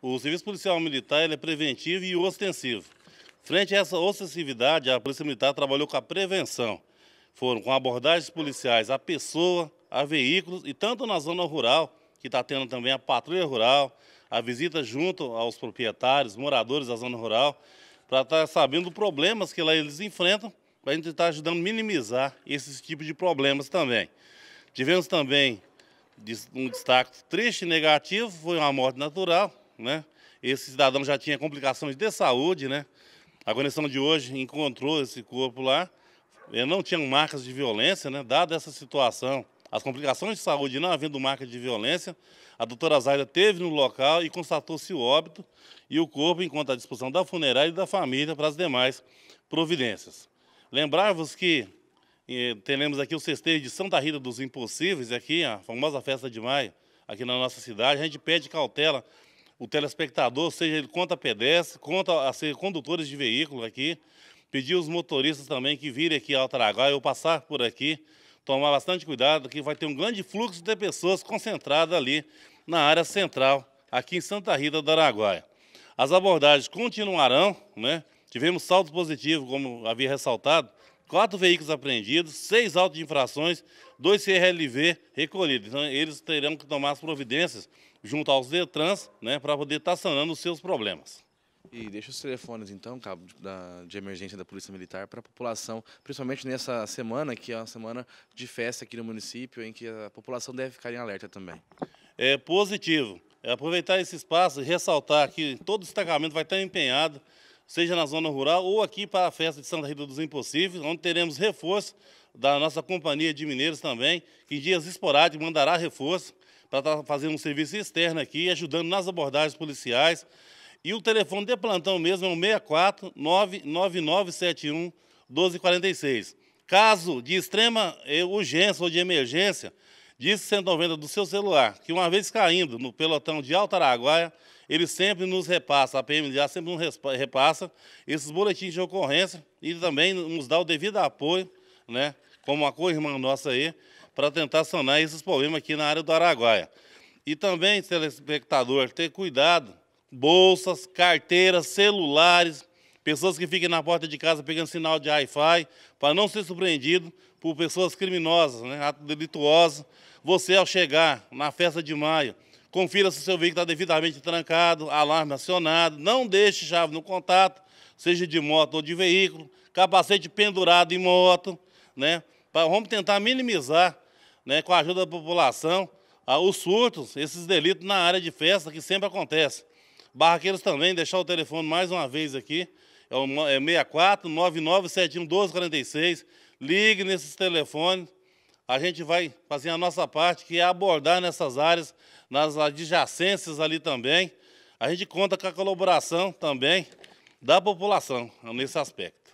O serviço policial militar é preventivo e ostensivo. Frente a essa ostensividade, a Polícia Militar trabalhou com a prevenção. Foram com abordagens policiais à pessoa, a veículos e tanto na zona rural, que está tendo também a patrulha rural, a visita junto aos proprietários, moradores da zona rural, para estar tá sabendo problemas que lá eles enfrentam, para a gente estar tá ajudando a minimizar esses tipos de problemas também. Tivemos também um destaque triste e negativo, foi uma morte natural, né? Esse cidadão já tinha complicações de saúde, né? A guarnição de hoje encontrou esse corpo lá. Ele não tinha marcas de violência, né? Dada essa situação, as complicações de saúde não havendo marcas de violência, a doutora Zaida teve no local e constatou-se o óbito e o corpo encontra à disposição da funerária e da família para as demais providências. Lembrar-vos que eh, teremos aqui o festejo de Santa Rita dos Impossíveis, aqui, a famosa festa de maio, aqui na nossa cidade. A gente pede cautela o telespectador, seja ele contra pedestre, contra a ser condutores de veículo aqui, pedir os motoristas também que virem aqui ao Taraguá, eu passar por aqui, tomar bastante cuidado, que vai ter um grande fluxo de pessoas concentrada ali na área central, aqui em Santa Rita do Araguaia. As abordagens continuarão, né? Tivemos saldos positivo, como havia ressaltado, quatro veículos apreendidos, seis autos de infrações, dois CRLV recolhidos. Então, eles terão que tomar as providências junto aos DETRANS né, para poder estar tá sanando os seus problemas. E deixa os telefones, então, cabo, de emergência da Polícia Militar para a população, principalmente nessa semana, que é uma semana de festa aqui no município, em que a população deve ficar em alerta também. É positivo. É aproveitar esse espaço e ressaltar que todo o destacamento vai estar empenhado seja na zona rural ou aqui para a festa de Santa Rita dos Impossíveis, onde teremos reforço da nossa companhia de mineiros também, que em dias esporádicos mandará reforço para estar tá fazendo um serviço externo aqui, ajudando nas abordagens policiais. E o telefone de plantão mesmo é o 64 99971 1246. Caso de extrema eh, urgência ou de emergência, Diz 190 do seu celular que, uma vez caindo no pelotão de Alto Araguaia, ele sempre nos repassa, a PMDA sempre nos repassa esses boletins de ocorrência e também nos dá o devido apoio, né, como uma co-irmã nossa aí, para tentar sanar esses problemas aqui na área do Araguaia. E também, telespectador, ter cuidado, bolsas, carteiras, celulares, pessoas que fiquem na porta de casa pegando sinal de Wi-Fi, para não ser surpreendido por pessoas criminosas, né, ato delituoso. Você, ao chegar na festa de maio, confira se o seu veículo está devidamente trancado, alarme acionado, não deixe chave no contato, seja de moto ou de veículo, capacete pendurado em moto, né? Pra, vamos tentar minimizar, né, com a ajuda da população, ah, os surtos, esses delitos na área de festa que sempre acontece. Barraqueiros também, deixar o telefone mais uma vez aqui, é o 64 997 1246. Ligue nesses telefones. A gente vai fazer a nossa parte, que é abordar nessas áreas, nas adjacências ali também. A gente conta com a colaboração também da população nesse aspecto.